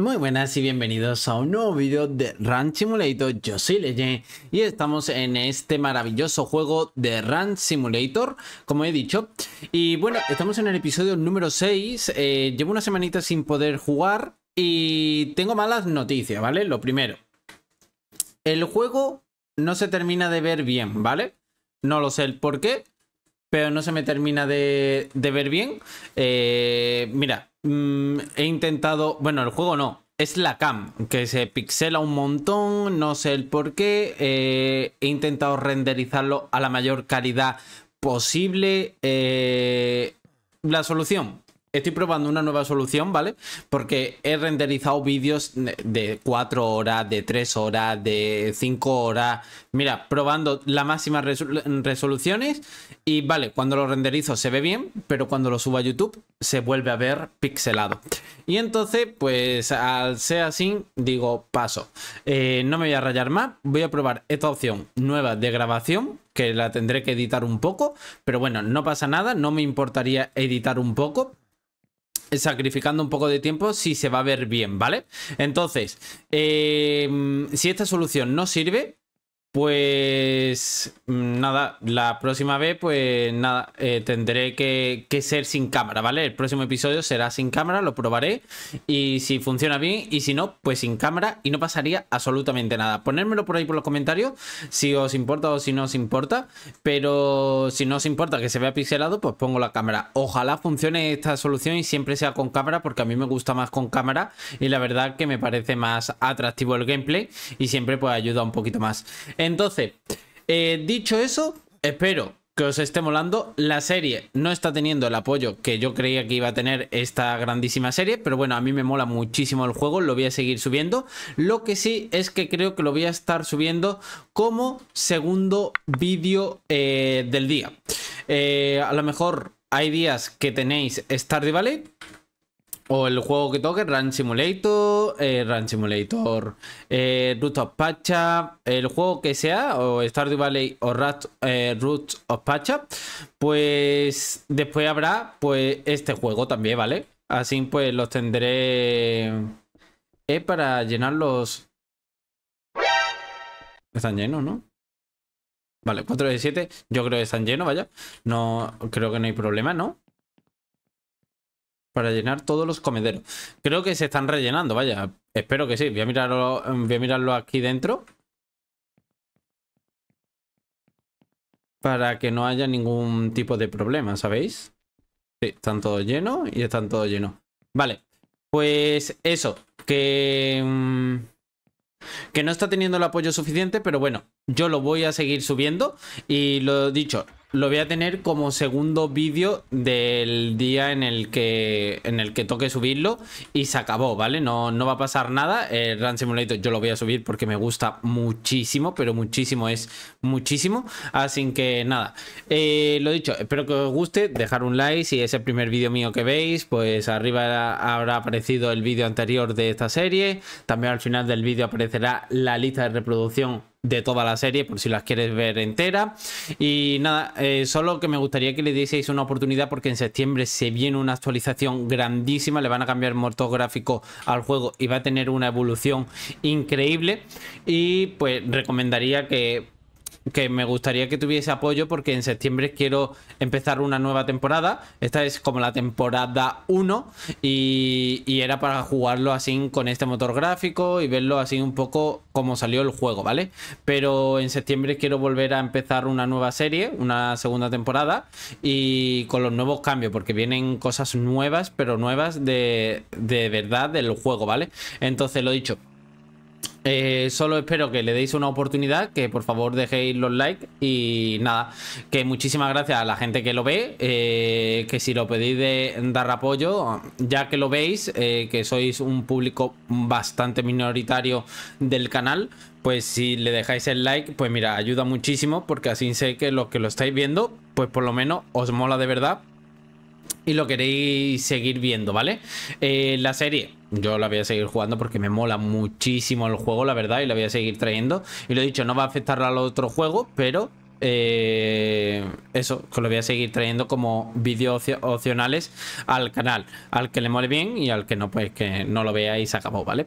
Muy buenas y bienvenidos a un nuevo vídeo de Run Simulator, yo soy Leye y estamos en este maravilloso juego de Run Simulator, como he dicho. Y bueno, estamos en el episodio número 6, eh, llevo una semanita sin poder jugar y tengo malas noticias, ¿vale? Lo primero, el juego no se termina de ver bien, ¿vale? No lo sé el por qué, pero no se me termina de, ver bien. Eh, mira, mm, he intentado, bueno, el juego no, es la cam, que se pixela un montón, no sé el por qué. Eh, he intentado renderizarlo a la mayor calidad posible. Eh, la solución, Estoy probando una nueva solución, ¿vale? Porque he renderizado vídeos de 4 horas, de 3 horas, de 5 horas. Mira, probando las máximas resoluciones. Y vale, cuando lo renderizo se ve bien, pero cuando lo subo a YouTube se vuelve a ver pixelado. Y entonces, pues al ser así, digo, paso. Eh, no me voy a rayar más. Voy a probar esta opción nueva de grabación que la tendré que editar un poco, pero bueno, no pasa nada, no me importaría editar un poco sacrificando un poco de tiempo si se va a ver bien, ¿vale? Entonces, eh, si esta solución no sirve, pues nada, la próxima vez, pues nada, eh, tendré que, ser sin cámara, ¿vale? El próximo episodio será sin cámara, lo probaré. Y si funciona bien, y si no, pues sin cámara y no pasaría absolutamente nada. Ponérmelo por ahí por los comentarios, si os importa o si no os importa. Pero si no os importa que se vea pixelado, pues pongo la cámara. Ojalá funcione esta solución y siempre sea con cámara, porque a mí me gusta más con cámara. Y la verdad que me parece más atractivo el gameplay y siempre pues ayuda un poquito más. Entonces, eh, dicho eso, espero que os esté molando. La serie no está teniendo el apoyo que yo creía que iba a tener esta grandísima serie, pero bueno, a mí me mola muchísimo el juego, lo voy a seguir subiendo. Lo que sí es que creo que lo voy a estar subiendo como segundo vídeo eh, del día. Eh, a lo mejor hay días que tenéis Stardew Valley, o el juego que toque, Run Simulator, eh, Run Simulator, eh, Root of Pacha, el juego que sea, o Stardew Valley o eh, Root of Pacha, pues después habrá pues este juego también, ¿vale? Así pues los tendré para llenarlos. Están llenos, ¿no? Vale, 4 de 7, yo creo que están llenos, vaya. No, creo que no hay problema, ¿no? para llenar todos los comederos. Creo que se están rellenando, vaya. Espero que sí. Voy a mirarlo, voy a mirarlo aquí dentro. Para que no haya ningún tipo de problema, ¿sabéis? Sí, están todos llenos y están todos llenos. Vale, pues eso, que... Mm, que no está teniendo el apoyo suficiente, pero bueno, yo lo voy a seguir subiendo y lo dicho, lo voy a tener como segundo vídeo del día en el que en el que toque subirlo y se acabó, ¿vale? No, no va a pasar nada. El Run Simulator yo lo voy a subir porque me gusta muchísimo, pero muchísimo es muchísimo. Así que nada, eh, lo dicho, espero que os guste, dejar un like si es el primer vídeo mío que veis, pues arriba habrá aparecido el vídeo anterior de esta serie, también al final del vídeo aparecerá la lista de reproducción de toda la serie por si las quieres ver entera y nada eh, solo que me gustaría que le dieseis una oportunidad porque en septiembre se viene una actualización grandísima le van a cambiar motor gráfico al juego y va a tener una evolución increíble y pues recomendaría que que me gustaría que tuviese apoyo porque en septiembre quiero empezar una nueva temporada. Esta es como la temporada 1 y, era para jugarlo así con este motor gráfico y verlo así un poco como salió el juego, ¿vale? Pero en septiembre quiero volver a empezar una nueva serie, una segunda temporada y con los nuevos cambios porque vienen cosas nuevas, pero nuevas de, de verdad del juego, ¿vale? Entonces lo dicho. Eh, solo espero que le deis una oportunidad, que por favor dejéis los likes y nada, que muchísimas gracias a la gente que lo ve, eh, que si lo pedís de dar apoyo, ya que lo veis, eh, que sois un público bastante minoritario del canal, pues si le dejáis el like, pues mira, ayuda muchísimo porque así sé que los que lo estáis viendo, pues por lo menos os mola de verdad y lo queréis seguir viendo, ¿vale? Eh, la serie, yo la voy a seguir jugando porque me mola muchísimo el juego, la verdad, y la voy a seguir trayendo. Y lo he dicho, no va a afectar al otro juego, pero eh, eso, que lo voy a seguir trayendo como vídeos opcionales al canal. Al que le mole bien y al que no, pues que no lo veáis se acabó, ¿vale?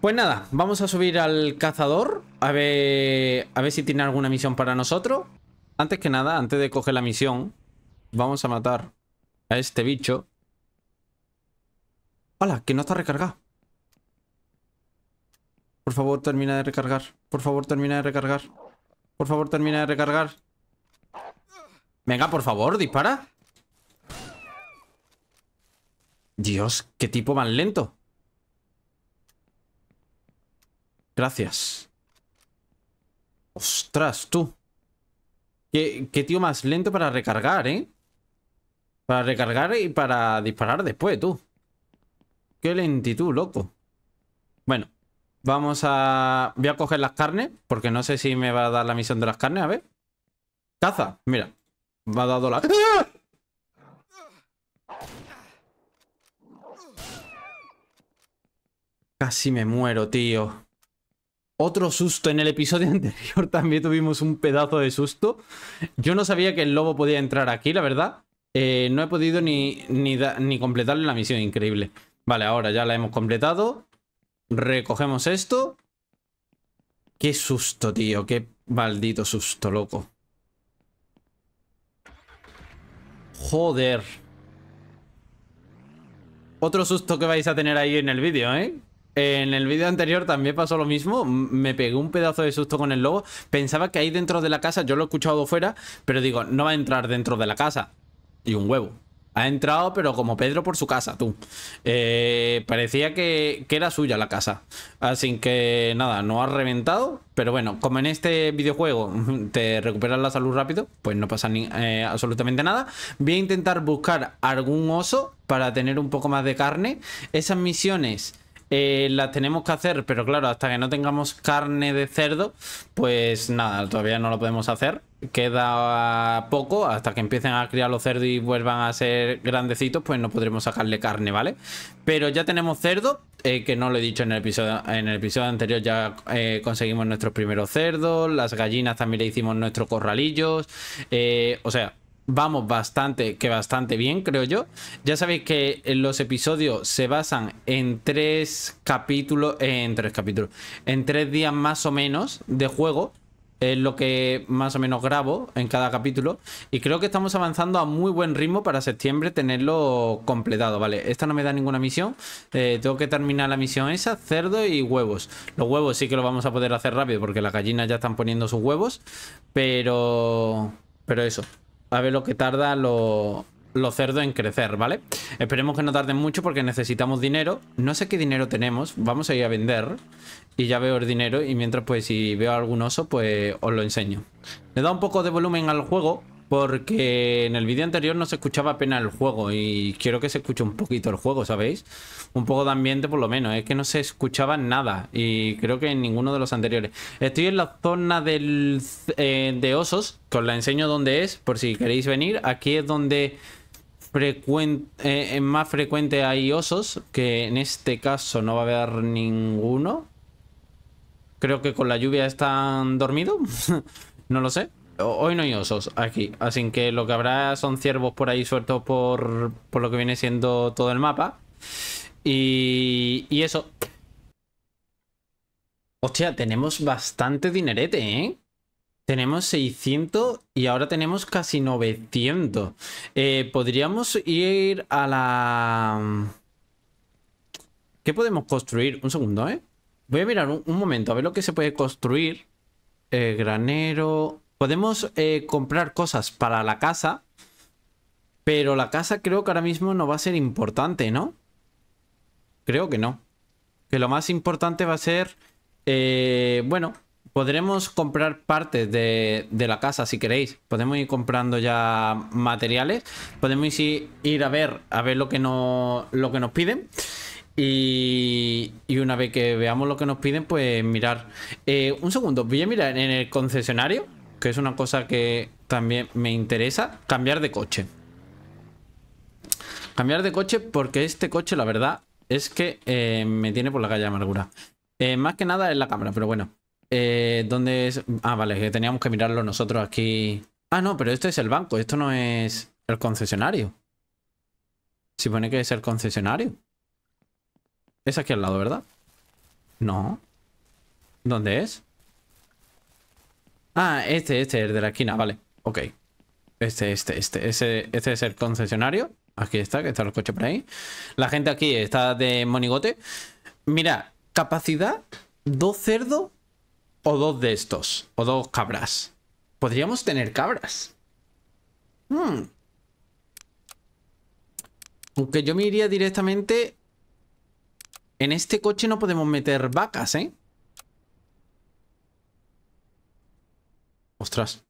Pues nada, vamos a subir al cazador, a ver, a ver si tiene alguna misión para nosotros. Antes que nada, antes de coger la misión, vamos a matar a este bicho. ¡Hola! Que no está recargado. Por favor, termina de recargar. Por favor, termina de recargar. Por favor, termina de recargar. Venga, por favor, dispara. Dios, qué tipo más lento. Gracias. Ostras, tú. Qué, qué tío más lento para recargar, ¿eh? Para recargar y para disparar después, tú. Qué lentitud, loco. Bueno, vamos a... Voy a coger las carnes, porque no sé si me va a dar la misión de las carnes. A ver. Caza, mira. Me ha dado la... Casi me muero, tío. Otro susto. En el episodio anterior también tuvimos un pedazo de susto. Yo no sabía que el lobo podía entrar aquí, la verdad. Eh, no he podido ni, ni, ni completarle la misión, increíble. Vale, ahora ya la hemos completado. Recogemos esto. Qué susto, tío. Qué maldito susto, loco. Joder. Otro susto que vais a tener ahí en el vídeo, ¿eh? En el vídeo anterior también pasó lo mismo, me pegué un pedazo de susto con el lobo, pensaba que ahí dentro de la casa, yo lo he escuchado fuera, pero digo, no va a entrar dentro de la casa y un huevo. Ha entrado, pero como Pedro por su casa, tú. Eh, parecía que, era suya la casa. Así que nada, no ha reventado. Pero bueno, como en este videojuego te recuperas la salud rápido, pues no pasa eh, absolutamente nada. Voy a intentar buscar algún oso para tener un poco más de carne. Esas misiones eh, la tenemos que hacer, pero claro, hasta que no tengamos carne de cerdo, pues nada, todavía no lo podemos hacer. Queda poco, hasta que empiecen a criar los cerdos y vuelvan a ser grandecitos, pues no podremos sacarle carne, ¿vale? Pero ya tenemos cerdo, eh, que no lo he dicho en el episodio, en el episodio anterior, ya eh, conseguimos nuestros primeros cerdos, las gallinas también le hicimos nuestros corralillos, o sea, vamos bastante, que bastante bien, creo yo. Ya sabéis que los episodios se basan en tres capítulos, en tres capítulos, en tres días más o menos de juego. Es lo que más o menos grabo en cada capítulo. Y creo que estamos avanzando a muy buen ritmo para septiembre tenerlo completado. Vale, esta no me da ninguna misión. Eh, tengo que terminar la misión esa, cerdo y huevos. Los huevos sí que lo vamos a poder hacer rápido porque las gallinas ya están poniendo sus huevos. Pero... Pero eso. A ver lo que tarda lo, los cerdos en crecer, ¿vale? Esperemos que no tarden mucho porque necesitamos dinero. No sé qué dinero tenemos. Vamos a ir a vender. Y ya veo el dinero. Y mientras, pues, si veo algún oso, pues os lo enseño. Le da un poco de volumen al juego porque en el vídeo anterior no se escuchaba apenas el juego y quiero que se escuche un poquito el juego, ¿sabéis? Un poco de ambiente por lo menos, es que no se escuchaba nada y creo que en ninguno de los anteriores. Estoy en la zona del, eh, de osos, que os la enseño dónde es, por si queréis venir. Aquí es donde eh, más frecuente hay osos, que en este caso no va a haber ninguno. Creo que con la lluvia están dormidos, no lo sé. Hoy no hay osos aquí, así que lo que habrá son ciervos por ahí sueltos por, lo que viene siendo todo el mapa. Y, y eso. Hostia, tenemos bastante dinerete, ¿eh? Tenemos 600 y ahora tenemos casi 900. Eh, podríamos ir a la... ¿Qué podemos construir? Un segundo, ¿eh? Voy a mirar un, momento a ver lo que se puede construir. Eh, granero... Podemos eh, comprar cosas para la casa. Pero la casa creo que ahora mismo no va a ser importante, ¿no? Creo que no. Que lo más importante va a ser... Eh, bueno, podremos comprar partes de, la casa si queréis. Podemos ir comprando ya materiales. Podemos ir, a ver a ver lo que, no, lo que nos piden. Y, una vez que veamos lo que nos piden, pues mirar. Eh, un segundo, voy a mirar en el concesionario que es una cosa que también me interesa, cambiar de coche. Cambiar de coche porque este coche, la verdad, es que eh, me tiene por la calle amargura. Eh, más que nada es la cámara, pero bueno. Eh, ¿Dónde es? Ah, vale, que teníamos que mirarlo nosotros aquí. Ah, no, pero esto es el banco, esto no es el concesionario. Se supone que es el concesionario. Es aquí al lado, ¿verdad? No. ¿Dónde es? Ah, este, este, el de la esquina, vale. Ok. Este, este, este. Ese, este es el concesionario. Aquí está, que está el coche por ahí. La gente aquí está de monigote. Mira, capacidad, dos cerdos o dos de estos. O dos cabras. Podríamos tener cabras. Hmm. Aunque yo me iría directamente... En este coche no podemos meter vacas, ¿eh? Ostras.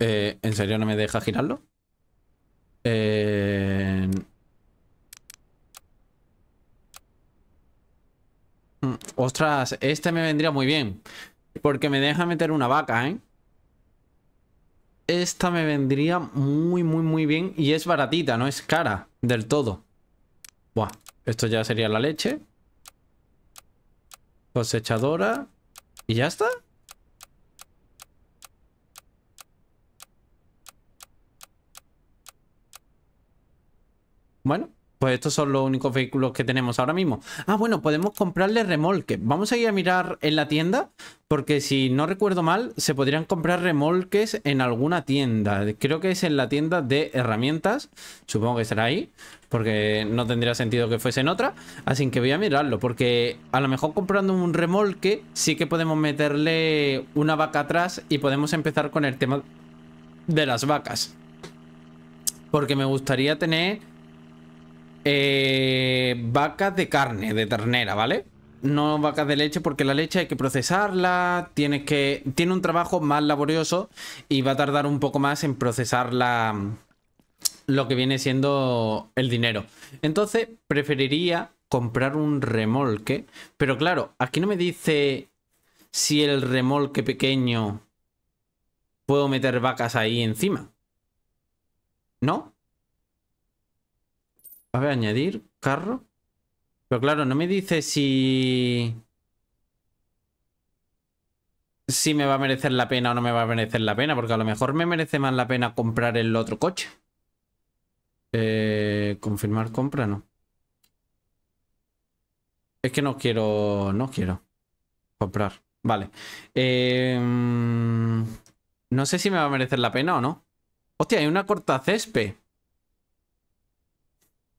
Eh, ¿En serio no me deja girarlo? Eh, mm, ostras, este me vendría muy bien. Porque me deja meter una vaca, ¿eh? Esta me vendría muy, muy, muy bien. Y es baratita, no es cara del todo. Buah, esto ya sería la leche. Cosechadora. ¿Y ya está? Bueno, pues estos son los únicos vehículos que tenemos ahora mismo. Ah, bueno, podemos comprarle remolque. Vamos a ir a mirar en la tienda, porque si no recuerdo mal, se podrían comprar remolques en alguna tienda. Creo que es en la tienda de herramientas. Supongo que será ahí, porque no tendría sentido que fuese en otra. Así que voy a mirarlo, porque a lo mejor comprando un remolque sí que podemos meterle una vaca atrás y podemos empezar con el tema de las vacas. Porque me gustaría tener eh, vacas de carne, de ternera, ¿vale? No vacas de leche porque la leche hay que procesarla, tienes que, tiene un trabajo más laborioso y va a tardar un poco más en procesarla lo que viene siendo el dinero. Entonces, preferiría comprar un remolque, pero claro, aquí no me dice si el remolque pequeño puedo meter vacas ahí encima. ¿No? A ver, añadir carro. Pero claro, no me dice si... Si me va a merecer la pena o no me va a merecer la pena. Porque a lo mejor me merece más la pena comprar el otro coche. Eh, confirmar compra, no. Es que no quiero... No quiero comprar. Vale. Em, no sé si me va a merecer la pena o no. Hostia, hay una corta césped.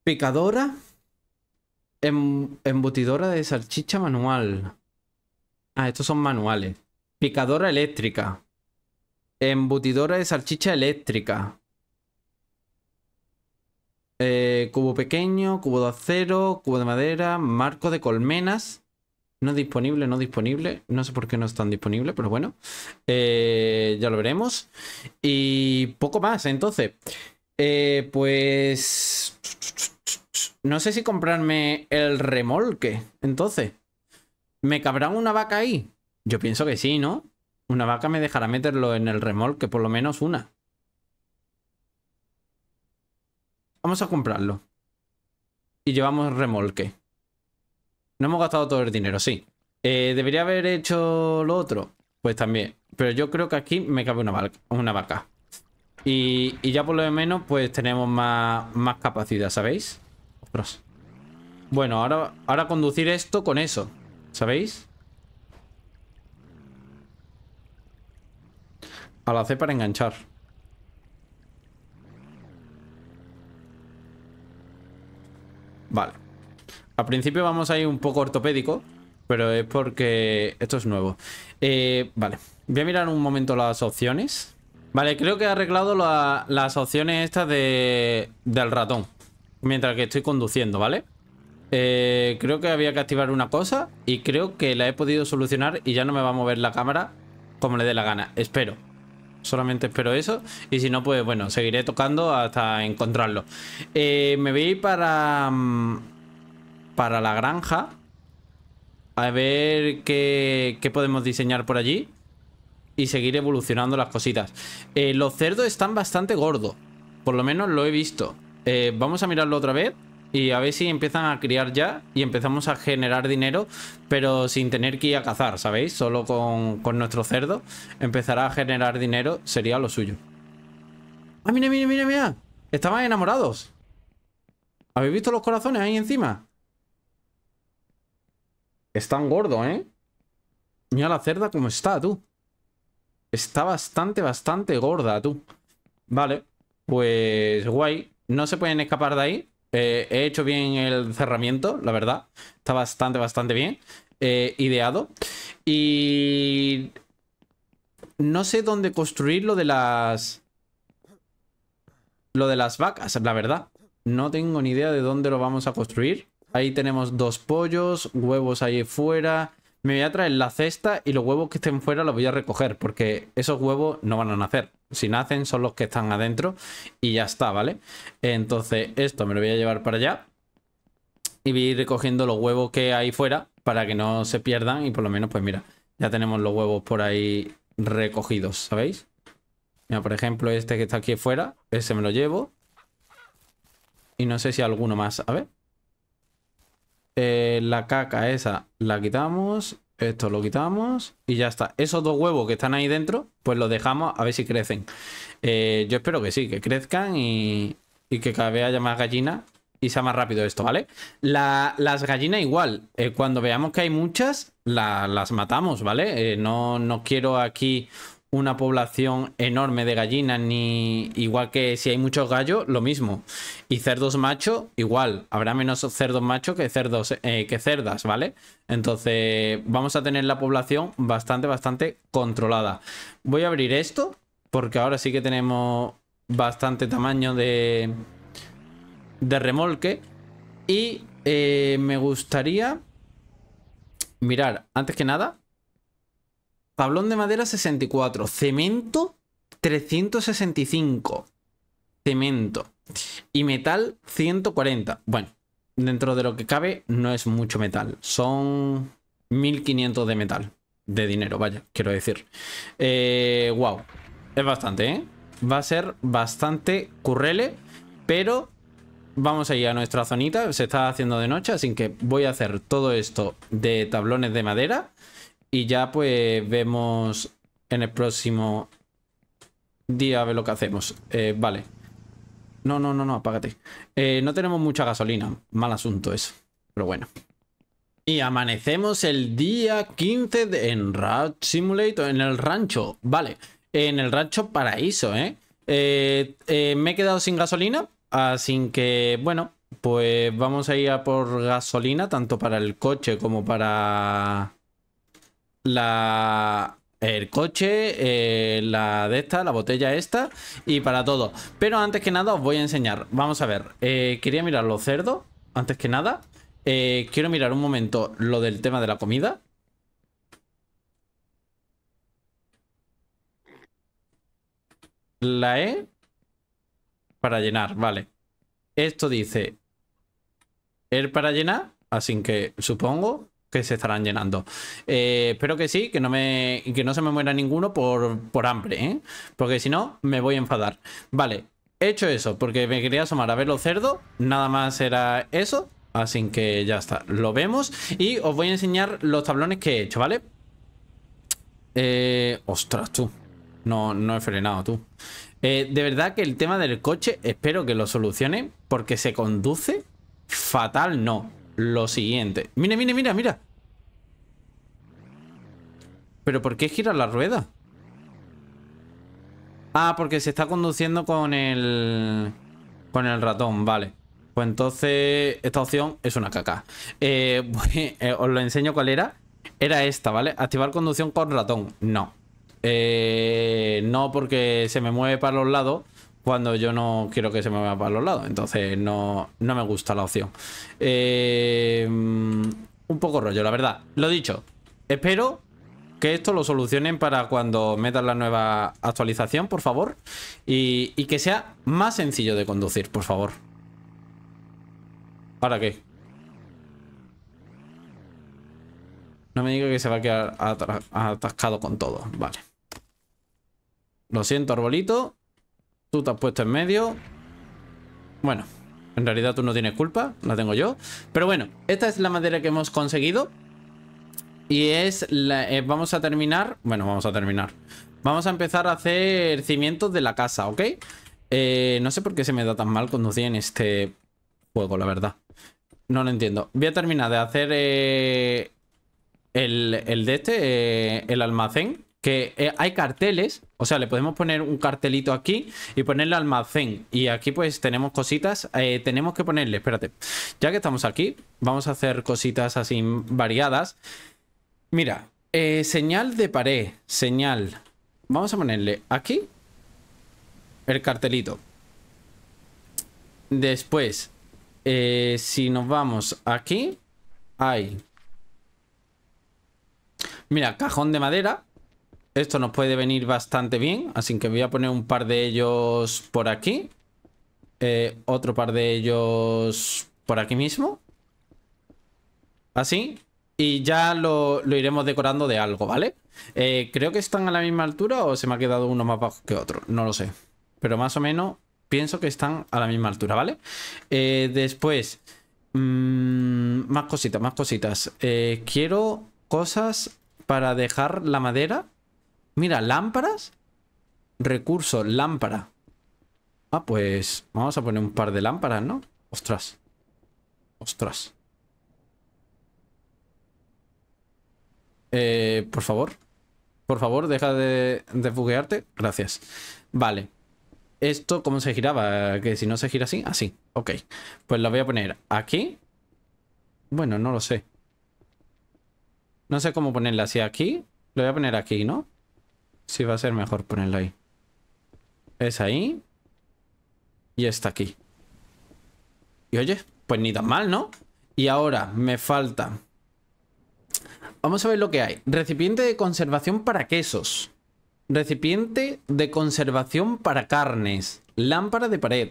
Picadora. Em, embutidora de salchicha manual. Ah, estos son manuales. Picadora eléctrica. Embutidora de salchicha eléctrica. Eh, cubo pequeño, cubo de acero, cubo de madera, marco de colmenas. No disponible, no disponible. No sé por qué no están disponibles, pero bueno. Eh, ya lo veremos. Y poco más, entonces. Eh, pues... No sé si comprarme el remolque, entonces. ¿Me cabrá una vaca ahí? Yo pienso que sí, ¿no? Una vaca me dejará meterlo en el remolque, por lo menos una. Vamos a comprarlo. Y llevamos remolque. No hemos gastado todo el dinero, sí. Eh, ¿Debería haber hecho lo otro? Pues también. Pero yo creo que aquí me cabe una vaca. Una vaca. Y, ya por lo menos pues tenemos más, más capacidad, ¿sabéis? Bueno, ahora, ahora conducir esto con eso. ¿Sabéis? A la C para enganchar. Vale. Al principio vamos a ir un poco ortopédico, pero es porque esto es nuevo. Eh, vale, voy a mirar un momento las opciones. Vale, creo que he arreglado las opciones estas de, del ratón mientras que estoy conduciendo, ¿vale? Eh, creo que había que activar una cosa y creo que la he podido solucionar y ya no me va a mover la cámara como le dé la gana. Espero. Solamente espero eso. Y si no, pues bueno, seguiré tocando hasta encontrarlo. Eh, me voy para... Mm, para la granja. A ver qué, podemos diseñar por allí. Y seguir evolucionando las cositas. Eh, los cerdos están bastante gordos. Por lo menos lo he visto. Eh, vamos a mirarlo otra vez y a ver si empiezan a criar ya y empezamos a generar dinero, pero sin tener que ir a cazar, ¿sabéis? Solo con, con nuestro cerdo empezará a generar dinero, sería lo suyo. ¡Ah, mira, mira, mira, mira! Estaban enamorados. ¿Habéis visto los corazones ahí encima? Están gordos, ¿eh? Mira la cerda como está, tú. Está bastante, bastante gorda, tú. Vale, pues guay. No se pueden escapar de ahí. Eh, he hecho bien el cerramiento, la verdad. Está bastante, bastante bien. Eh, ideado. Y... No sé dónde construir lo de las... Lo de las vacas, la verdad. No tengo ni idea de dónde lo vamos a construir. Ahí tenemos dos pollos, huevos ahí fuera. Me voy a traer la cesta y los huevos que estén fuera los voy a recoger porque esos huevos no van a nacer si nacen son los que están adentro y ya está, ¿vale? Entonces esto me lo voy a llevar para allá y voy a ir recogiendo los huevos que hay fuera para que no se pierdan y por lo menos pues mira, ya tenemos los huevos por ahí recogidos, ¿sabéis? Mira, por ejemplo, este que está aquí fuera, ese me lo llevo. Y no sé si alguno más, a ver. Eh, la caca esa la quitamos. Esto lo quitamos y ya está. Esos dos huevos que están ahí dentro, pues los dejamos a ver si crecen. Eh, yo espero que sí, que crezcan y, y que cada vez haya más gallinas y sea más rápido esto, ¿vale? las gallinas igual, eh, cuando veamos que hay muchas, las matamos, ¿vale? Eh, no, no quiero aquí una población enorme de gallinas, ni igual que si hay muchos gallos, lo mismo. Y cerdos macho igual. Habrá menos cerdos machos que cerdos eh, que cerdas, ¿vale? Entonces vamos a tener la población bastante, bastante controlada. Voy a abrir esto, porque ahora sí que tenemos bastante tamaño de, de remolque. Y eh, me gustaría... Mirar, antes que nada, Tablón de madera 64. Cemento 365. Cemento. Y metal 140. Bueno, dentro de lo que cabe no es mucho metal. Son 1500 de metal. De dinero, vaya, quiero decir. wow. Eh, es bastante, ¿eh? Va a ser bastante currele, pero vamos a ir a nuestra zonita. Se está haciendo de noche, así que voy a hacer todo esto de tablones de madera. Y ya pues vemos en el próximo día a ver lo que hacemos. Eh, vale. No, no, no, no, apágate. Eh, no tenemos mucha gasolina. Mal asunto eso. Pero bueno. Y amanecemos el día 15 de, en Rat Simulator, en el rancho. Vale, en el rancho paraíso, ¿eh? eh me he quedado sin gasolina, así que, bueno, pues vamos a ir a por gasolina, tanto para el coche como para la, el coche, eh, la de esta, la botella esta y para todo. Pero antes que nada os voy a enseñar. Vamos a ver, eh, quería mirar los cerdos, antes que nada. Eh, quiero mirar un momento lo del tema de la comida. La E para llenar, vale. Esto dice el er para llenar, así que supongo que se estarán llenando. Eh, espero que sí, que no, me, no se me muera ninguno por, hambre, ¿eh? Porque si no, me voy a enfadar. Vale, he hecho eso porque me quería asomar a ver los cerdos. Nada más era eso. Así que ya está, lo vemos. Y os voy a enseñar los tablones que he hecho, ¿vale? Eh, ostras, tú. No, no he frenado, tú. de verdad que el tema del coche espero que lo solucione porque se conduce fatal, no lo siguiente. Mira, mira, mira, mira. ¿Pero por qué gira la rueda? Ah, porque se está conduciendo con el... Con el ratón, vale. Pues entonces esta opción es una caca. Eh, eh, os lo enseño cuál era. Era esta, ¿vale? Activar conducción con ratón. No. Eh, no porque se me mueve para los lados cuando yo no quiero que se me vaya para los lados. Entonces no, me gusta la opción. Eh, un poco rollo, la verdad. Lo dicho, espero que esto lo solucionen para cuando metan la nueva actualización, por favor. Y, que sea más sencillo de conducir, por favor. ¿Para qué? No me diga que se va a quedar atascado con todo. Vale. Lo siento, arbolito. Tú te has puesto en medio. Bueno, en realidad tú no tienes culpa, la tengo yo. Pero bueno, esta es la madera que hemos conseguido. Y es... La, eh, vamos a terminar... Bueno, vamos a terminar. Vamos a empezar a hacer cimientos de la casa, ¿ok? Eh, no sé por qué se me da tan mal conducir en este juego, la verdad. No lo entiendo. Voy a terminar de hacer eh, el, el, de este, el almacén que eh, hay carteles, o sea, le podemos poner un cartelito aquí y ponerle almacén. Y aquí pues tenemos cositas, eh, tenemos que ponerle, espérate, ya que estamos aquí, vamos a hacer cositas así variadas. Mira, eh, señal de pared, señal. Vamos a ponerle aquí el cartelito. Después, si nos vamos aquí, hay... Mira, cajón de madera. Esto nos puede venir bastante bien, así que voy a poner un par de ellos por aquí. Eh, otro par de ellos por aquí mismo. Así. Y ya lo, iremos decorando de algo, ¿vale? Eh, creo que están a la misma altura o se me ha quedado uno más bajo que otro. No lo sé. Pero más o menos pienso que están a la misma altura, ¿vale? Eh, después, mm, más cositas, más cositas. quiero cosas para dejar la madera Mira, lámparas. Recurso, lámpara. Ah, pues vamos a poner un par de lámparas, ¿no? Ostras. Ostras. Eh, por favor. Por favor, deja de, de buguearte. Gracias. Vale. ¿Esto cómo se giraba? Que si no se gira así, así. Ok. Pues la voy a poner aquí. Bueno, no lo sé. No sé cómo ponerla. así aquí, lo voy a poner aquí, ¿no? Sí, va a ser mejor ponerlo ahí. Es ahí. Y está aquí. Y oye, pues ni tan mal, ¿no? Y ahora me falta... Vamos a ver lo que hay. Recipiente de conservación para quesos. Recipiente de conservación para carnes. Lámpara de pared.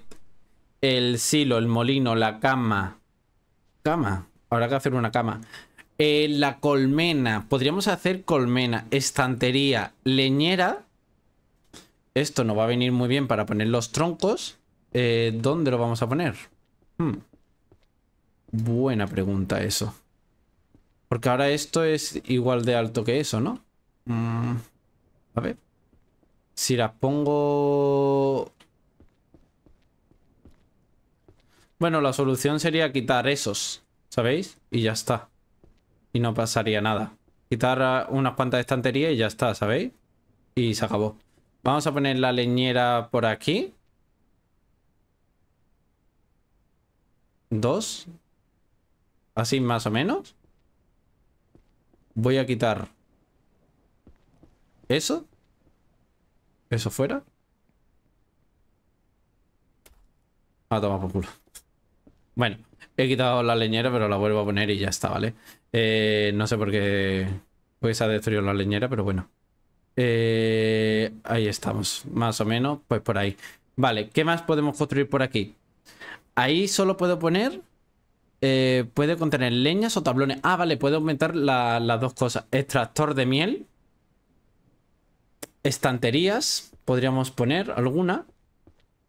El silo, el molino, la cama. Cama. Habrá que hacer una cama. Eh, la colmena. Podríamos hacer colmena, estantería, leñera. Esto no va a venir muy bien para poner los troncos. Eh, ¿Dónde lo vamos a poner? Hmm. Buena pregunta eso. Porque ahora esto es igual de alto que eso, ¿no? Mm. A ver. Si las pongo... Bueno, la solución sería quitar esos, ¿sabéis? Y ya está y no pasaría nada. Quitar unas cuantas estantería y ya está, ¿sabéis? Y se acabó. Vamos a poner la leñera por aquí. Dos. Así más o menos. Voy a quitar eso. Eso fuera. A tomar por culo. Bueno, He quitado la leñera, pero la vuelvo a poner y ya está, ¿vale? Eh, no sé por qué pues ha destruido la leñera, pero bueno. Eh, ahí estamos, más o menos, pues por ahí. Vale, ¿qué más podemos construir por aquí? Ahí solo puedo poner... Eh, puede contener leñas o tablones. Ah, vale, puedo aumentar las dos cosas. Extractor de miel. Estanterías. Podríamos poner alguna.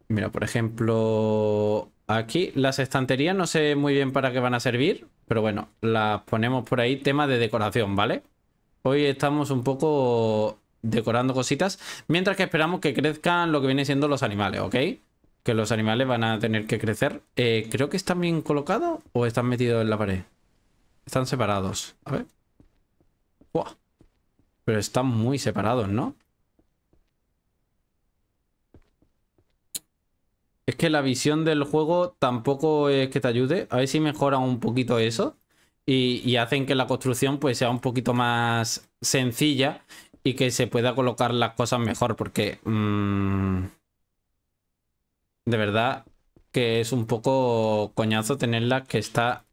Mira, por ejemplo... Aquí las estanterías no sé muy bien para qué van a servir, pero bueno, las ponemos por ahí tema de decoración, ¿vale? Hoy estamos un poco decorando cositas, mientras que esperamos que crezcan lo que vienen siendo los animales, ¿ok? Que los animales van a tener que crecer. Eh, creo que están bien colocados o están metidos en la pared. Están separados, a ver. Pero están muy separados, ¿no? Es que la visión del juego tampoco es que te ayude. A ver si mejoran un poquito eso. Y, hacen que la construcción pues sea un poquito más sencilla y que se pueda colocar las cosas mejor porque mm, de verdad que es un poco coñazo tenerlas que está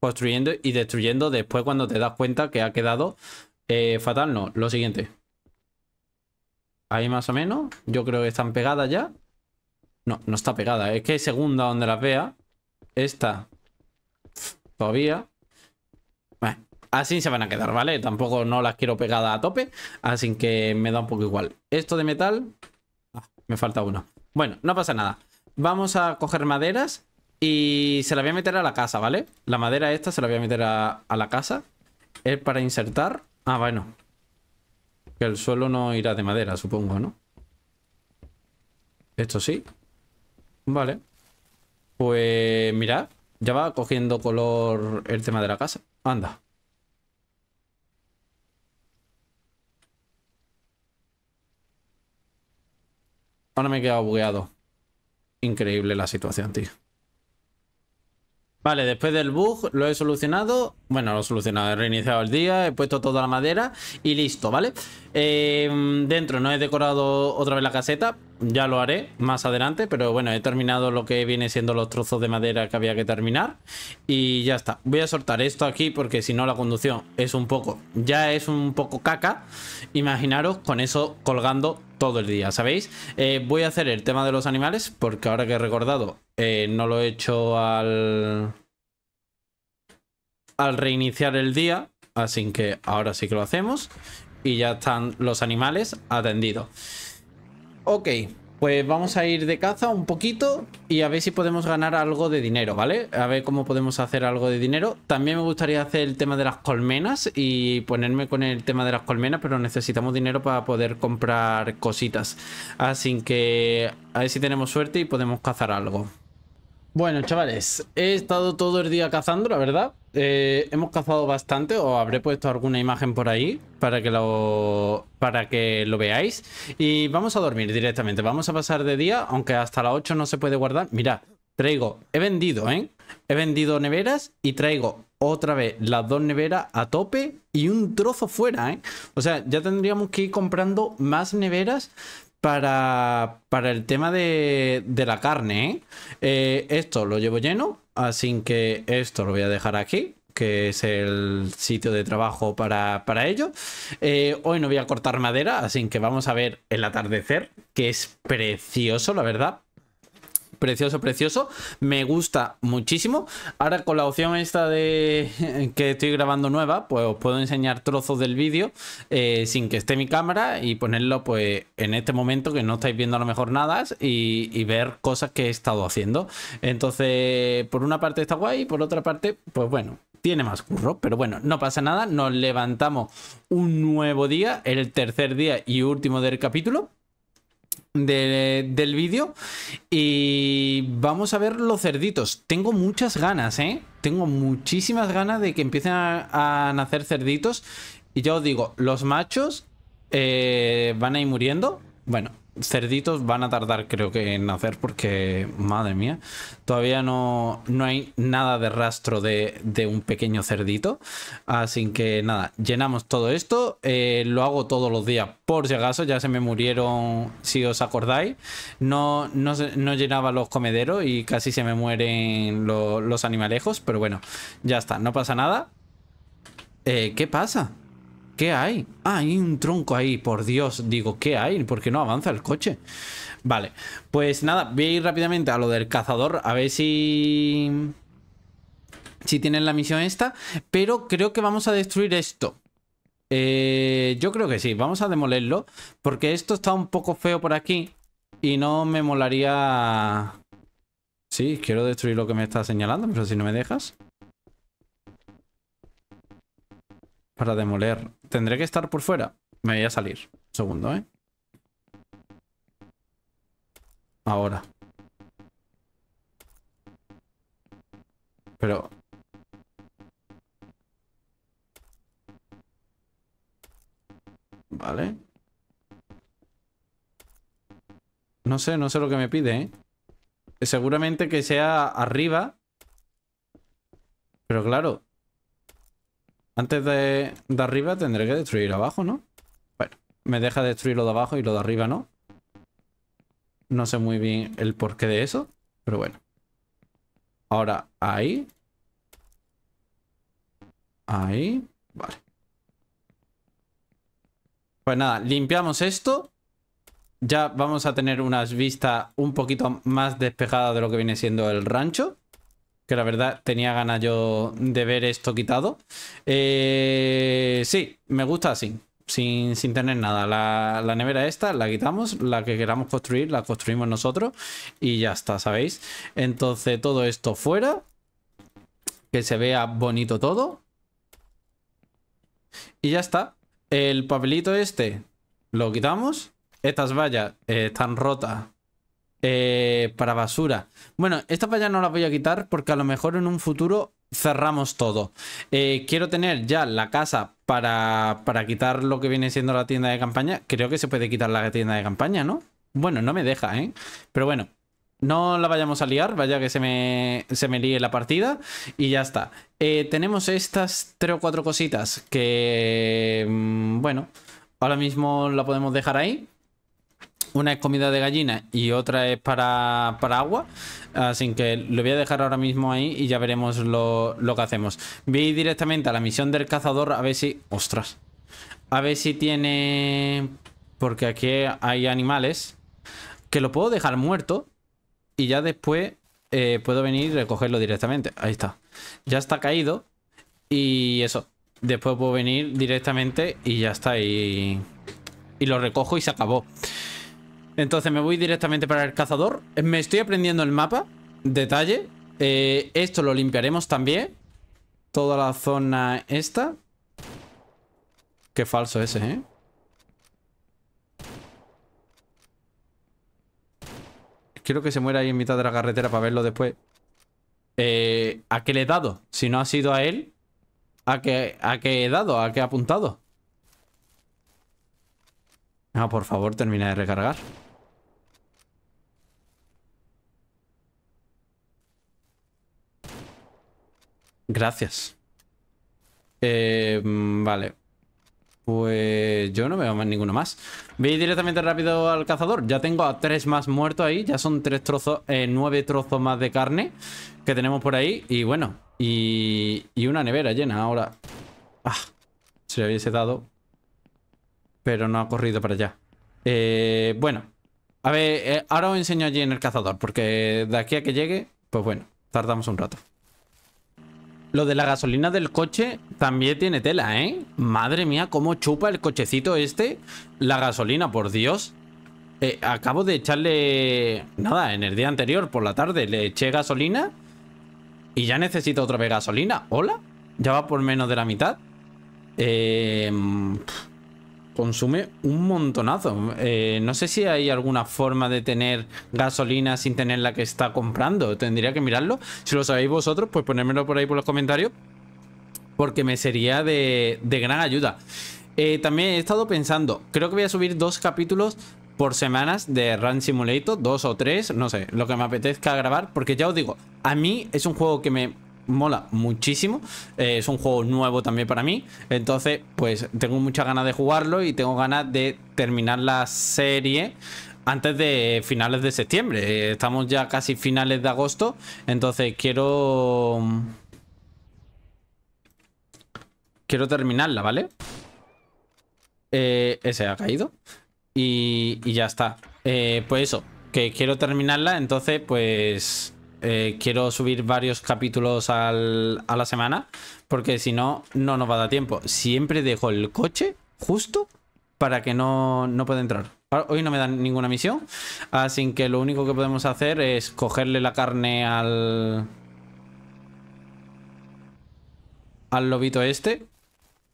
construyendo y destruyendo después cuando te das cuenta que ha quedado eh, fatal no lo siguiente ahí más o menos yo creo que están pegadas ya no, no está pegada. Es que segunda donde las vea. Esta. Todavía. Bueno, así se van a quedar, ¿vale? Tampoco no las quiero pegadas a tope. Así que me da un poco igual. Esto de metal... Ah, me falta uno. Bueno, no pasa nada. Vamos a coger maderas. Y se la voy a meter a la casa, ¿vale? La madera esta se la voy a meter a, a la casa. Es para insertar. Ah, bueno. Que el suelo no irá de madera, supongo, ¿no? Esto sí. Vale. Pues mira, ya va cogiendo color el tema de la casa. Anda. Ahora me he quedado bugueado. Increíble la situación, tío. Vale, después del bug lo he solucionado. Bueno, lo he solucionado, he reiniciado el día, he puesto toda la madera y listo, ¿vale? Em, dentro no he decorado otra vez la caseta, ya lo haré más adelante, pero bueno, he terminado lo que viene siendo los trozos de madera que había que terminar y ya está. Voy a soltar esto aquí porque si no la conducción es un poco, ya es un poco caca. Imaginaros con eso colgando todo el día, ¿sabéis? Eh, voy a hacer el tema de los animales porque ahora que he recordado eh, no lo he hecho al, al reiniciar el día, así que ahora sí que lo hacemos y ya están los animales atendidos. Ok, pues vamos a ir de caza un poquito y a ver si podemos ganar algo de dinero, ¿vale? A ver cómo podemos hacer algo de dinero. También me gustaría hacer el tema de las colmenas y ponerme con el tema de las colmenas, pero necesitamos dinero para poder comprar cositas. Así que a ver si tenemos suerte y podemos cazar algo. Bueno, chavales, he estado todo el día cazando, la verdad. Eh, hemos cazado bastante, o habré puesto alguna imagen por ahí para que, lo, para que lo veáis. Y vamos a dormir directamente, vamos a pasar de día, aunque hasta las 8 no se puede guardar. Mira, traigo, he vendido, ¿eh? He vendido neveras y traigo otra vez las dos neveras a tope y un trozo fuera, ¿eh? O sea, ya tendríamos que ir comprando más neveras para, para el tema de, de la carne. Eh, esto lo llevo lleno, así que esto lo voy a dejar aquí que es el sitio de trabajo para, para ello. Eh, hoy no voy a cortar madera, así que vamos a ver el atardecer, que es precioso, la verdad precioso, precioso. Me gusta muchísimo. Ahora con la opción esta de eh, que estoy grabando nueva, pues os puedo enseñar trozos del vídeo eh, sin que esté mi cámara y ponerlo pues en este momento que no estáis viendo a lo mejor nada y, y ver cosas que he estado haciendo. Entonces, por una parte está guay, por otra parte, pues bueno, tiene más curro, pero bueno, no pasa nada, nos levantamos un nuevo día, el tercer día y último del capítulo del vídeo. Y vamos a ver los cerditos. Tengo muchas ganas, ¿eh? Tengo muchísimas ganas de que empiecen a, nacer cerditos. Y ya os digo, los machos eh, van a ir muriendo. Bueno, cerditos van a tardar creo que en nacer porque, madre mía, todavía no, no hay nada de rastro de, de, un pequeño cerdito. Así que nada, llenamos todo esto, eh, lo hago todos los días por si acaso, ya se me murieron, si os acordáis, no, no, llenaba los comederos y casi se me mueren los animalejos, pero bueno, ya está, no pasa nada. Eh, ¿Qué pasa? ¿Qué hay? Ah, hay un tronco ahí, por Dios. Digo, ¿qué hay? ¿Por qué no avanza el coche? Vale, pues nada, voy a ir rápidamente a lo del cazador, a ver si... Si tienen la misión esta, pero creo que vamos a destruir esto. Eh, yo creo que sí, vamos a demolerlo, porque esto está un poco feo por aquí y no me molaría... Sí, quiero destruir lo que me está señalando, pero si no me dejas... Para demoler. ¿Tendré que estar por fuera? Me voy a salir. segundo, ¿eh? Ahora. Pero... Vale. No sé, no sé lo que me pide, ¿eh? Seguramente que sea arriba. Pero claro, antes de, arriba tendré que destruir abajo, ¿no? Bueno, me deja destruir lo de abajo y lo de arriba no. No sé muy bien el porqué de eso, pero bueno. Ahora ahí. Ahí. Vale. Pues nada, limpiamos esto. Ya vamos a tener unas vistas un poquito más despejadas de lo que viene siendo el rancho que la verdad tenía ganas yo de ver esto quitado. Eh, sí, me gusta así, sin, tener nada. La, nevera esta la quitamos, la que queramos construir la construimos nosotros y ya está, ¿sabéis? Entonces todo esto fuera, que se vea bonito todo. Y ya está. El papelito este lo quitamos. Estas vallas están rotas eh, para basura. Bueno, estas ya no la voy a quitar porque a lo mejor en un futuro cerramos todo. Eh, quiero tener ya la casa para, para quitar lo que viene siendo la tienda de campaña. Creo que se puede quitar la tienda de campaña, ¿no? Bueno, no me deja, ¿eh? Pero bueno, no la vayamos a liar, vaya que se me, se me líe la partida y ya está. Eh, tenemos estas tres o cuatro cositas que, mm, bueno, ahora mismo la podemos dejar ahí. Una es comida de gallina y otra es para, agua. Así que lo voy a dejar ahora mismo ahí y ya veremos lo, que hacemos. Voy directamente a la misión del cazador a ver si... ¡Ostras! A ver si tiene... Porque aquí hay animales que lo puedo dejar muerto y ya después eh, puedo venir y recogerlo directamente. Ahí está. Ya está caído y eso. Después puedo venir directamente y ya está. Y, y lo recojo y se acabó. Entonces me voy directamente para el cazador. Me estoy aprendiendo el mapa. Detalle. Eh, esto lo limpiaremos también. Toda la zona esta. Qué falso ese, ¿eh? Quiero que se muera ahí en mitad de la carretera para verlo después. Eh, ¿A qué le he dado? Si no ha sido a él, ¿a qué, a qué he dado? ¿A qué he apuntado? Ah, por favor, termina de recargar. Gracias. Eh, mm, vale. Pues yo no veo más ninguno más. Voy directamente rápido al cazador. Ya tengo a tres más muertos ahí. Ya son tres trozos, eh, nueve trozos más de carne que tenemos por ahí. Y bueno, y, una nevera llena ahora. Ah, se le hubiese dado. Pero no ha corrido para allá. Eh, bueno, a ver, ahora os enseño allí en el cazador. Porque de aquí a que llegue, pues bueno, tardamos un rato. Lo de la gasolina del coche también tiene tela, ¿eh? Madre mía, cómo chupa el cochecito este la gasolina, por Dios. Eh, acabo de echarle... Nada, en el día anterior, por la tarde, le eché gasolina y ya necesito otra vez gasolina. ¿Hola? Ya va por menos de la mitad. Eh... Mm, consume un montonazo. Eh, no sé si hay alguna forma de tener gasolina sin tener la que está comprando. Tendría que mirarlo. Si lo sabéis vosotros, pues ponérmelo por ahí por los comentarios. Porque me sería de, gran ayuda. Eh, también he estado pensando, creo que voy a subir dos capítulos por semanas de Run Simulator, dos o tres, no sé, lo que me apetezca grabar, porque ya os digo, a mí es un juego que me mola muchísimo. Eh, es un juego nuevo también para mí. Entonces, pues tengo muchas ganas de jugarlo y tengo ganas de terminar la serie antes de finales de septiembre. Eh, estamos ya casi finales de agosto. Entonces quiero... Quiero terminarla, ¿vale? Eh, ese ha caído. Y, ya está. pues eso, que quiero terminarla. Entonces, pues... Eh, quiero subir varios capítulos a la semana, porque si no, no nos va a dar tiempo. Siempre dejo el coche justo para que no, no pueda entrar. Ah, hoy no me dan ninguna misión, así que lo único que podemos hacer es cogerle la carne al... al lobito este,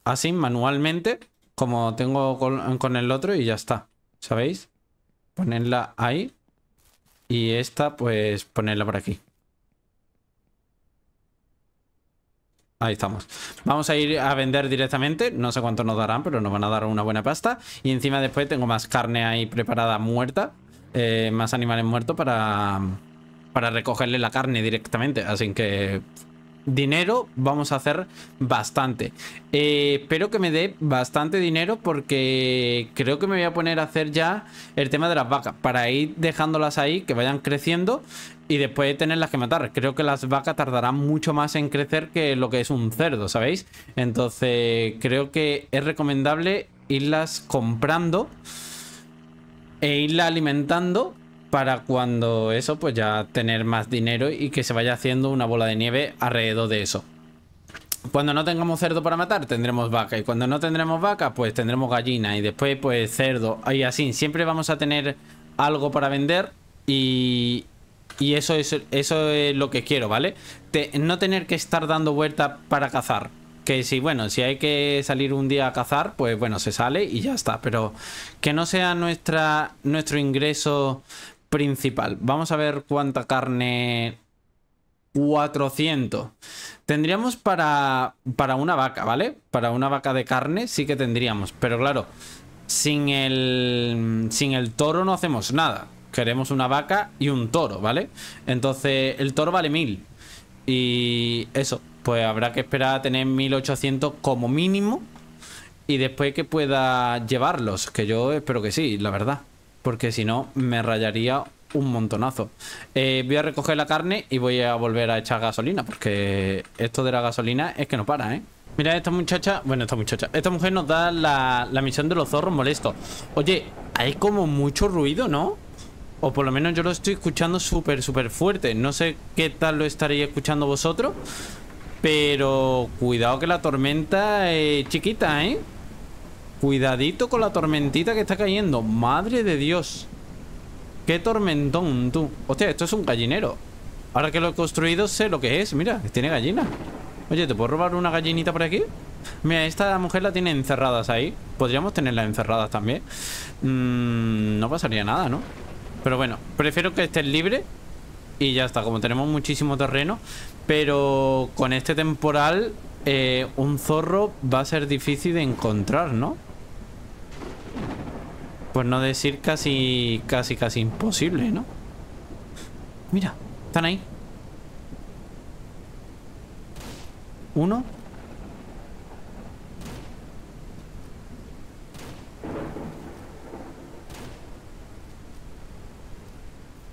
así manualmente, como tengo con, con el otro y ya está, ¿sabéis? Ponerla ahí y esta, pues ponerla por aquí. Ahí estamos. Vamos a ir a vender directamente. No sé cuánto nos darán, pero nos van a dar una buena pasta. Y encima después tengo más carne ahí preparada muerta. Eh, más animales muertos para, para recogerle la carne directamente. Así que dinero vamos a hacer bastante. Eh, espero que me dé bastante dinero porque creo que me voy a poner a hacer ya el tema de las vacas. Para ir dejándolas ahí, que vayan creciendo y después de tenerlas que matar. Creo que las vacas tardarán mucho más en crecer que lo que es un cerdo, ¿sabéis? Entonces creo que es recomendable irlas comprando e irlas alimentando para cuando eso, pues ya tener más dinero y que se vaya haciendo una bola de nieve alrededor de eso. Cuando no tengamos cerdo para matar, tendremos vaca. Y cuando no tendremos vaca, pues tendremos gallina. Y después, pues cerdo. Y así, siempre vamos a tener algo para vender. Y, y eso, es, eso es lo que quiero, ¿vale? no tener que estar dando vueltas para cazar. Que si, bueno, si hay que salir un día a cazar, pues bueno, se sale y ya está. Pero que no sea nuestra, nuestro ingreso principal. Vamos a ver cuánta carne... 400. Tendríamos para, para una vaca, ¿vale? Para una vaca de carne sí que tendríamos. Pero claro, sin el, sin el toro no hacemos nada. Queremos una vaca y un toro, ¿vale? Entonces el toro vale 1000. Y eso, pues habrá que esperar a tener 1800 como mínimo. Y después que pueda llevarlos, que yo espero que sí, la verdad. Porque si no, me rayaría un montonazo. Eh, voy a recoger la carne y voy a volver a echar gasolina. Porque esto de la gasolina es que no para, ¿eh? Mira, esta muchacha... Bueno, esta muchacha. Esta mujer nos da la, la misión de los zorros molestos. Oye, hay como mucho ruido, ¿no? O por lo menos yo lo estoy escuchando súper, súper fuerte. No sé qué tal lo estaréis escuchando vosotros. Pero cuidado que la tormenta es chiquita, ¿eh? Cuidadito con la tormentita que está cayendo. Madre de Dios. Qué tormentón, tú. Hostia, esto es un gallinero. Ahora que lo he construido, sé lo que es. Mira, tiene gallina. Oye, ¿te puedo robar una gallinita por aquí? Mira, esta mujer la tiene encerradas ahí. Podríamos tenerla encerradas también. Mm, no pasaría nada, ¿no? Pero bueno, prefiero que estés libre y ya está. Como tenemos muchísimo terreno, pero con este temporal, eh, un zorro va a ser difícil de encontrar, ¿no? Pues no decir casi, casi, casi imposible, ¿no? Mira, están ahí. Uno.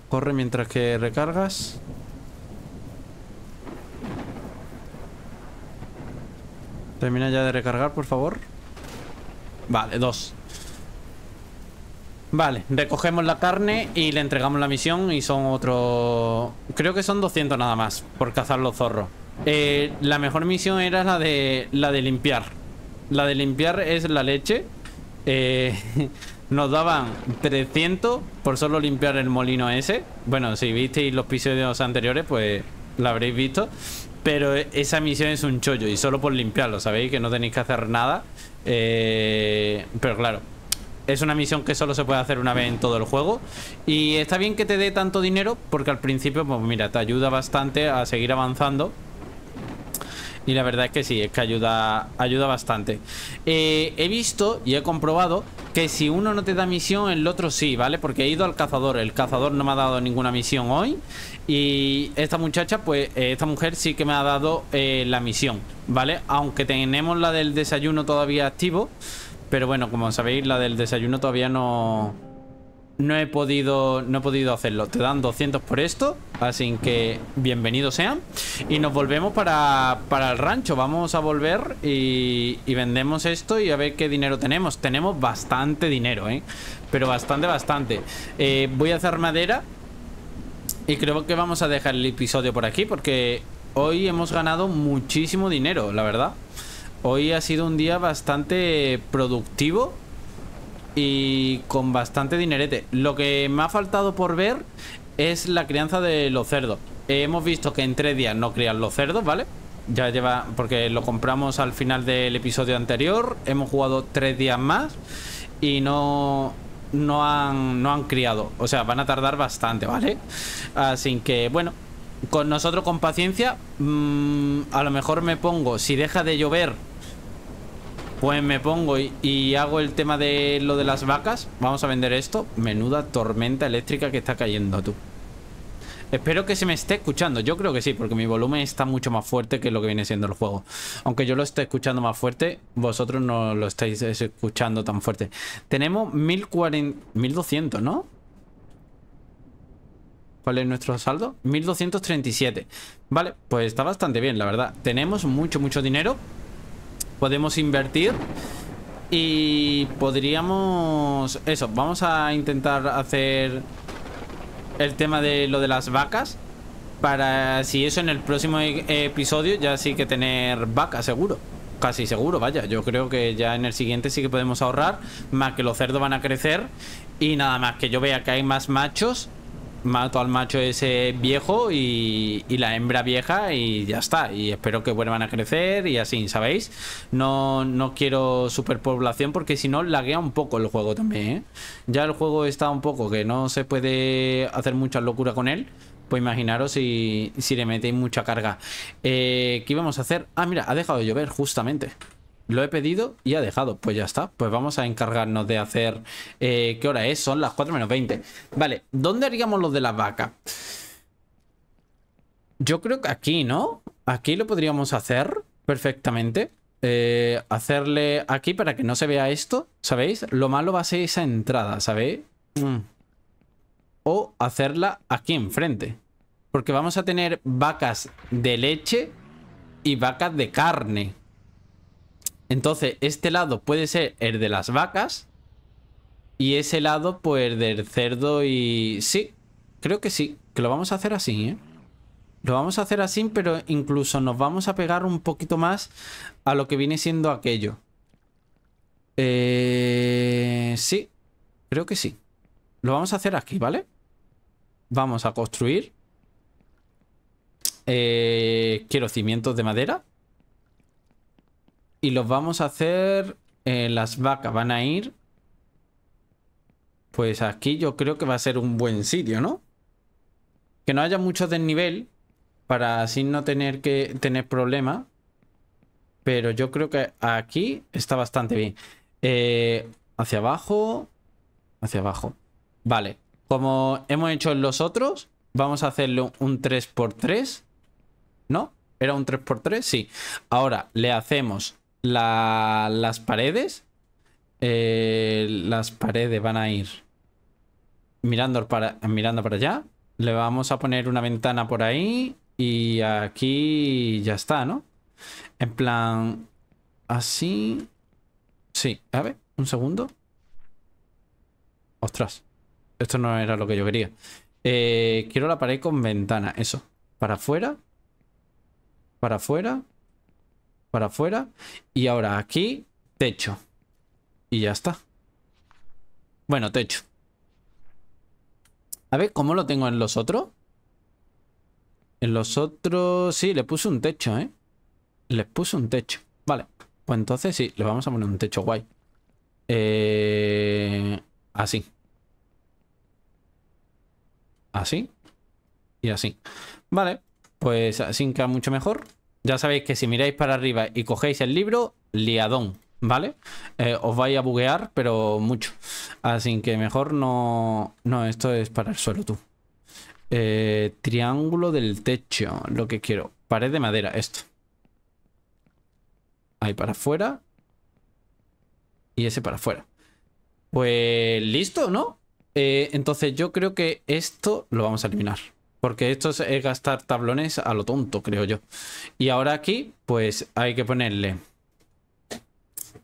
Corre mientras que recargas. Termina ya de recargar, por favor. Vale, dos. Vale, recogemos la carne y le entregamos la misión y son otro... Creo que son 200 nada más por cazar los zorros. Eh, la mejor misión era la de, la de limpiar. La de limpiar es la leche. Eh, nos daban 300 por solo limpiar el molino ese. Bueno, si visteis los episodios anteriores, pues la habréis visto. Pero esa misión es un chollo y solo por limpiarlo, ¿sabéis? Que no tenéis que hacer nada. Eh, pero claro, es una misión que solo se puede hacer una vez en todo el juego. Y está bien que te dé tanto dinero porque al principio, pues mira, te ayuda bastante a seguir avanzando. Y la verdad es que sí, es que ayuda, ayuda bastante. Eh, he visto y he comprobado que si uno no te da misión, el otro sí, ¿vale? Porque he ido al cazador, el cazador no me ha dado ninguna misión hoy. Y esta muchacha, pues eh, esta mujer sí que me ha dado eh, la misión, ¿vale? Aunque tenemos la del desayuno todavía activo. Pero bueno, como sabéis, la del desayuno todavía no... No he podido no he podido hacerlo. Te dan 200 por esto, así que bienvenidos sean. Y nos volvemos para, para el rancho. Vamos a volver y, vendemos esto y a ver qué dinero tenemos. Tenemos bastante dinero, ¿eh? Pero bastante, bastante. Eh, voy a hacer madera y creo que vamos a dejar el episodio por aquí porque hoy hemos ganado muchísimo dinero, la verdad. Hoy ha sido un día bastante productivo y con bastante dinerete. Lo que me ha faltado por ver es la crianza de los cerdos. hemos visto que en tres días no crían los cerdos, ¿vale? Ya lleva, porque lo compramos al final del episodio anterior. Hemos jugado tres días más y no, no, han, no han criado. O sea, van a tardar bastante, ¿vale? Así que, bueno, con nosotros con paciencia. Mm, a lo mejor me pongo, si deja de llover pues me pongo y, hago el tema de lo de las vacas. Vamos a vender esto. Menuda tormenta eléctrica que está cayendo, tú. Espero que se me esté escuchando. Yo creo que sí, porque mi volumen está mucho más fuerte que lo que viene siendo el juego. Aunque yo lo esté escuchando más fuerte, vosotros no lo estáis escuchando tan fuerte. Tenemos 1200, ¿no? ¿Cuál es nuestro saldo? 1237. Vale, pues está bastante bien, la verdad. Tenemos mucho, mucho dinero podemos invertir y podríamos... Eso, vamos a intentar hacer el tema de lo de las vacas. Para si eso en el próximo e-, episodio ya sí que tener vacas, seguro. Casi seguro, vaya. Yo creo que ya en el siguiente sí que podemos ahorrar. Más que los cerdos van a crecer. Y nada más que yo vea que hay más machos mato al macho ese viejo y, la hembra vieja y ya está. Y espero que vuelvan a crecer y así, ¿sabéis? No, no quiero superpoblación porque si no laguea un poco el juego también, ¿eh? Ya el juego está un poco que no se puede hacer mucha locura con él. Pues imaginaros si, si le metéis mucha carga. Eh, ¿Qué íbamos a hacer? Ah, mira, ha dejado de llover justamente. Lo he pedido y ha dejado. Pues ya está. Pues vamos a encargarnos de hacer... Eh, ¿Qué hora es? Son las 4 menos 20. Vale, ¿dónde haríamos lo de la vaca? Yo creo que aquí, ¿no? Aquí lo podríamos hacer perfectamente. Eh, hacerle aquí para que no se vea esto, ¿sabéis? Lo malo va a ser esa entrada, ¿sabéis? Mm. O hacerla aquí enfrente. Porque vamos a tener vacas de leche y vacas de carne. Entonces, este lado puede ser el de las vacas. Y ese lado, pues, del cerdo y... Sí, creo que sí. Que lo vamos a hacer así, ¿eh? Lo vamos a hacer así, pero incluso nos vamos a pegar un poquito más a lo que viene siendo aquello. Eh... Sí, creo que sí. Lo vamos a hacer aquí, ¿vale? Vamos a construir. Eh, quiero cimientos de madera. Y los vamos a hacer... Eh, las vacas van a ir... Pues aquí yo creo que va a ser un buen sitio, ¿no? Que no haya mucho desnivel. Para así no tener que tener problemas. Pero yo creo que aquí está bastante bien. Eh, hacia abajo. Hacia abajo. Vale. Como hemos hecho en los otros, vamos a hacerlo un 3x3. ¿No? ¿Era un 3x3? Sí. Ahora le hacemos las paredes. Eh, las paredes van a ir mirando para, mirando para allá. Le vamos a poner una ventana por ahí. Y aquí ya está, ¿no? En plan, así. Sí, a ver, un segundo. Ostras, esto no era lo que yo quería. Eh, quiero la pared con ventana, eso. Para afuera. Para afuera para afuera. Y ahora aquí, techo. Y ya está. Bueno, techo. A ver, ¿cómo lo tengo en los otros? En los otros... Sí, le puse un techo, ¿eh? Les puse un techo. Vale. Pues entonces sí, le vamos a poner un techo guay. Eh... Así. Así. Y así. Vale. Pues así queda mucho mejor. Ya sabéis que si miráis para arriba y cogéis el libro, liadón, ¿vale? Eh, os vais a buguear, pero mucho. Así que mejor no... No, esto es para el suelo, tú. Eh, triángulo del techo, lo que quiero. Pared de madera, esto. Ahí para afuera. Y ese para afuera. Pues listo, ¿no? Eh, entonces yo creo que esto lo vamos a eliminar. Porque esto es gastar tablones a lo tonto, creo yo. Y ahora aquí, pues hay que ponerle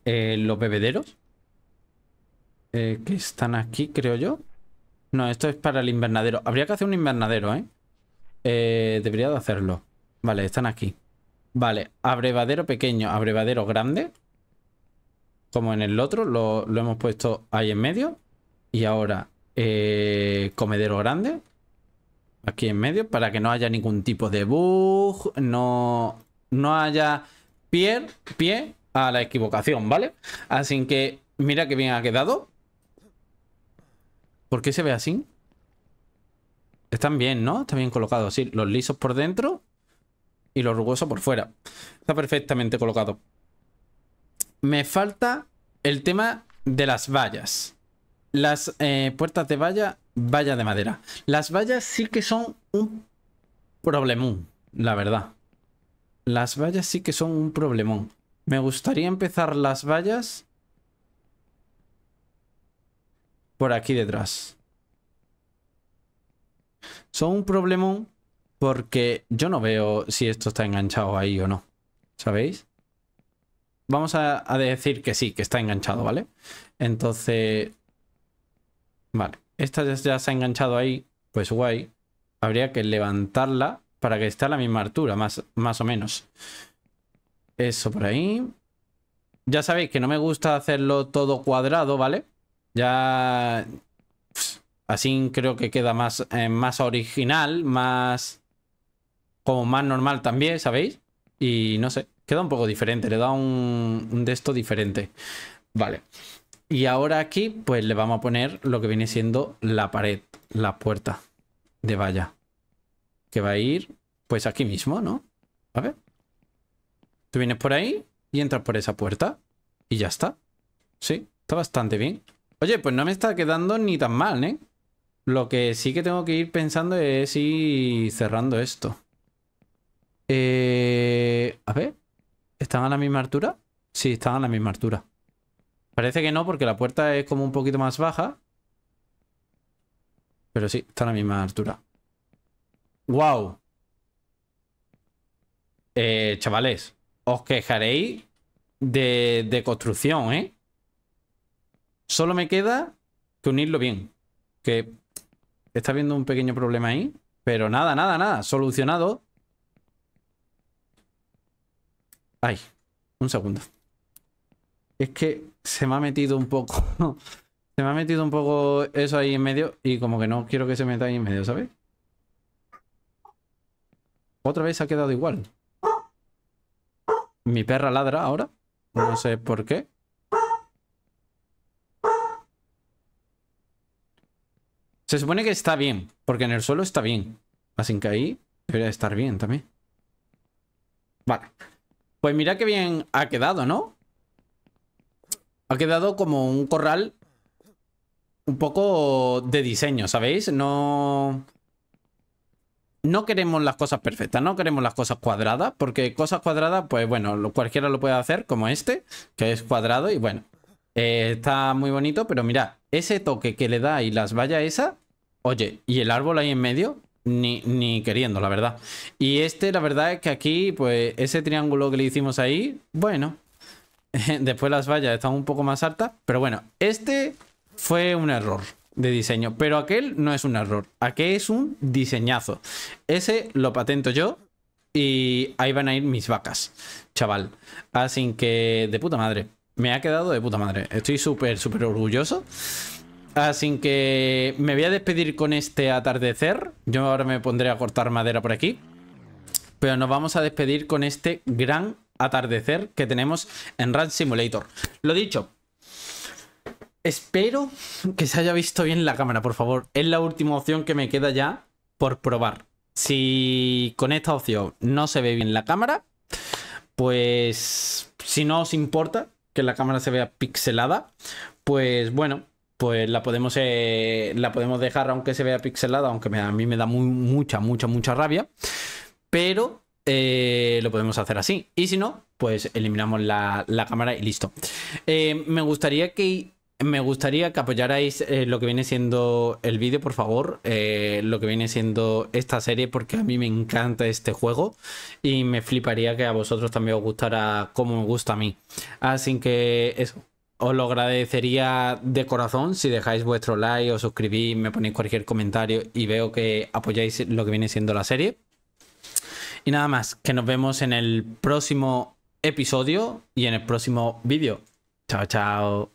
eh, los bebederos. Eh, que están aquí, creo yo. No, esto es para el invernadero. Habría que hacer un invernadero, ¿eh? ¿eh? debería de hacerlo. Vale, están aquí. Vale, abrevadero pequeño, abrevadero grande. Como en el otro, lo, lo hemos puesto ahí en medio. Y ahora, comedero grande aquí en medio para que no haya ningún tipo de bug, no, no haya pie, pie a la equivocación, ¿vale? Así que mira que bien ha quedado. ¿Por qué se ve así? Están bien, ¿no? Están bien colocados, sí. Los lisos por dentro y los rugosos por fuera. Está perfectamente colocado. Me falta el tema de las vallas. Las eh, puertas de valla, valla de madera. Las vallas sí que son un problemón, la verdad. Las vallas sí que son un problemón. Me gustaría empezar las vallas por aquí detrás. Son un problemón porque yo no veo si esto está enganchado ahí o no. ¿Sabéis? Vamos a decir que sí, que está enganchado, ¿vale? Entonces, Vale, esta ya se ha enganchado ahí, pues guay. Habría que levantarla para que esté a la misma altura, más, más o menos. Eso por ahí. Ya sabéis que no me gusta hacerlo todo cuadrado, ¿vale? Ya... Así creo que queda más, eh, más original, más... Como más normal también, ¿sabéis? Y no sé, queda un poco diferente, le da un, un de esto diferente. Vale. Y ahora aquí, pues le vamos a poner lo que viene siendo la pared, la puerta de valla. Que va a ir, pues aquí mismo, ¿no? A ver. Tú vienes por ahí y entras por esa puerta. Y ya está. Sí, está bastante bien. Oye, pues no me está quedando ni tan mal, ¿eh? Lo que sí que tengo que ir pensando es ir cerrando esto. Eh, a ver. ¿Están a la misma altura? Sí, están a la misma altura. Parece que no, porque la puerta es como un poquito más baja. Pero sí, está a la misma altura. ¡Wow! Eh, chavales, os quejaréis de, de construcción, ¿eh? Solo me queda que unirlo bien. Que está habiendo un pequeño problema ahí. Pero nada, nada, nada. Solucionado. Ay, un segundo es que se me ha metido un poco. se me ha metido un poco eso ahí en medio y como que no quiero que se meta ahí en medio, ¿sabes? Otra vez ha quedado igual. Mi perra ladra ahora. No sé por qué. Se supone que está bien, porque en el suelo está bien. Así que ahí debería estar bien también. Vale. Pues mira qué bien ha quedado, ¿no? Ha quedado como un corral un poco de diseño, ¿sabéis? No... No queremos las cosas perfectas, no queremos las cosas cuadradas, porque cosas cuadradas, pues bueno, cualquiera lo puede hacer, como este, que es cuadrado y bueno, eh, está muy bonito, pero mira, ese toque que le da y las vallas esa, oye, y el árbol ahí en medio, ni, ni, queriendo, la verdad. Y este, la verdad es que aquí, pues, ese triángulo que le hicimos ahí, bueno, Después las vallas están un poco más altas. Pero bueno, este fue un error de diseño. Pero aquel no es un error. Aquel es un diseñazo. Ese lo patento yo. Y ahí van a ir mis vacas, chaval. Así que de puta madre. Me ha quedado de puta madre. Estoy súper, súper orgulloso. Así que me voy a despedir con este atardecer. Yo ahora me pondré a cortar madera por aquí. Pero nos vamos a despedir con este gran atardecer que tenemos en Run Simulator. Lo dicho, espero que se haya visto bien la cámara, por favor. Es la última opción que me queda ya por probar. Si con esta opción no se ve bien la cámara, pues si no os importa que la cámara se vea pixelada, pues bueno, pues la podemos, eh, la podemos dejar aunque se vea pixelada, aunque a mí me da mucha, mucha, mucha rabia. Pero eh, lo podemos hacer así. Y si no, pues eliminamos la, cámara y listo. Eh, me gustaría que... Me gustaría que apoyarais eh, lo que viene siendo el vídeo, por favor, lo que viene siendo esta serie, porque a mí me encanta este juego y me fliparía que a vosotros también os gustara como me gusta a mí. Así que eso, os lo agradecería de corazón si dejáis vuestro like, o suscribís, me ponéis cualquier comentario y veo que apoyáis lo que viene siendo la serie. Y nada más, que nos vemos en el próximo episodio y en el próximo vídeo. Chao, chao.